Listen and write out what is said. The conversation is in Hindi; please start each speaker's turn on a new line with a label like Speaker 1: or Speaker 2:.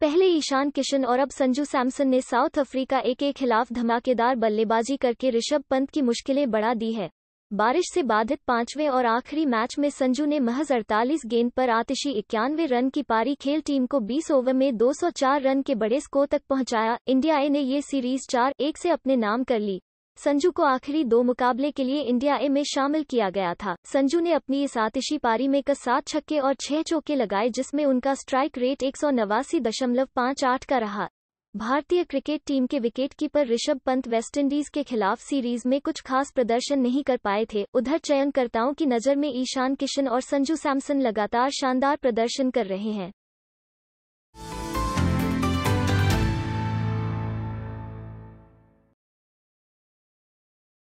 Speaker 1: पहले ईशान किशन और अब संजू सैमसन ने साउथ अफ्रीका ए के खिलाफ धमाकेदार बल्लेबाजी करके ऋषभ पंत की मुश्किलें बढ़ा दी है बारिश से बाधित पांचवें और आखिरी मैच में संजू ने महज अड़तालीस गेंद पर आतिशी इक्यानवे रन की पारी खेल टीम को 20 ओवर में 204 रन के बड़े स्कोर तक पहुंचाया इंडिया ए ने ये सीरीज चार एक से अपने नाम कर ली संजू को आखिरी दो मुकाबले के लिए इंडिया ए में शामिल किया गया था संजू ने अपनी इस आतिशी पारी में सात छक्के और छह चौके लगाए जिसमें उनका स्ट्राइक रेट एक का रहा भारतीय क्रिकेट टीम के विकेटकीपर ऋषभ पंत वेस्टइंडीज के खिलाफ सीरीज में कुछ खास प्रदर्शन नहीं कर पाए थे उधर चयनकर्ताओं की नजर में ईशान किशन और संजू सैमसन लगातार शानदार प्रदर्शन कर रहे हैं